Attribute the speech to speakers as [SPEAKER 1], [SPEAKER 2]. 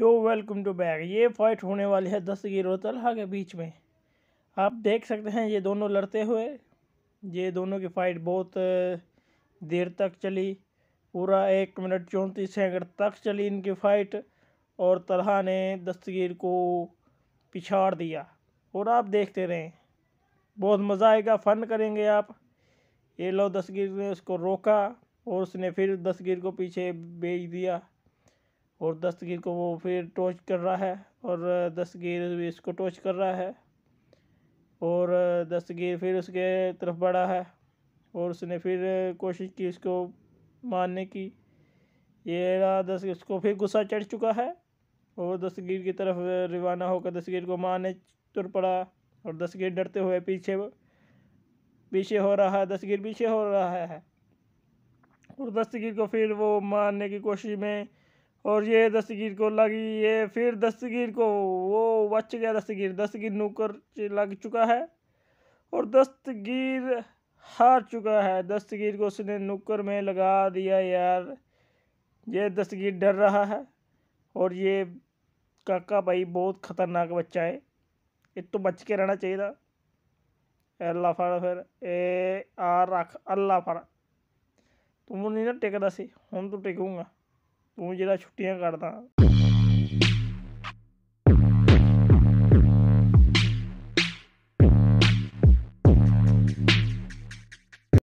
[SPEAKER 1] yo welcome to bag ये fight होने वाली है दस्तगीर और तलहा के बीच में आप देख सकते हैं ये दोनों लड़ते हुए ये दोनों की फ़ाइट बहुत देर तक चली पूरा एक मिनट चौंतीस सेकंड तक चली इनकी फ़ाइट और तलहा ने दस्तगीर को पिछाड़ दिया और आप देखते रहें बहुत मज़ा आएगा फ़न करेंगे आप ये लो दस्तगीर ने उसको रोका और उसने फिर दस्तगीर को पीछे भेज दिया और दस्तगीर को वो फिर टोच कर रहा है और दस्तगीर भी इसको टॉर्च कर रहा है और दस्तगीर फिर उसके तरफ बढ़ा है और उसने फिर कोशिश की उसको मारने की ये रहा दस उसको फिर गुस्सा चढ़ चुका है और दस्तगीर की तरफ रवाना होकर दस्तगीर को मारने तुर पड़ा और दस्तगीर डरते हुए पीछे पीछे हो रहा है दस्तगीर पीछे हो रहा है और दस्तगीर को फिर वो मारने की कोशिश में और ये दस्तगीर को लगी ये फिर दस्तगीर को वो बच गया दस्तगीर दस्तगीर नौकर लग चुका है और दस्तगीर हार चुका है दस्तगीर को उसने नुक्कर में लगा दिया यार ये दस्तगीर डर रहा है और ये काका भाई बहुत ख़तरनाक बच्चा है ये तो बच के रहना चाहिए था अल्लाह फर फिर ए आ रख अल्लाह फर तुम नहीं ना टेकदा सी हम तो टेकूंगा ਤੂੰ ਜਿਹੜਾ ਛੁੱਟੀਆਂ
[SPEAKER 2] ਕੱਢਦਾ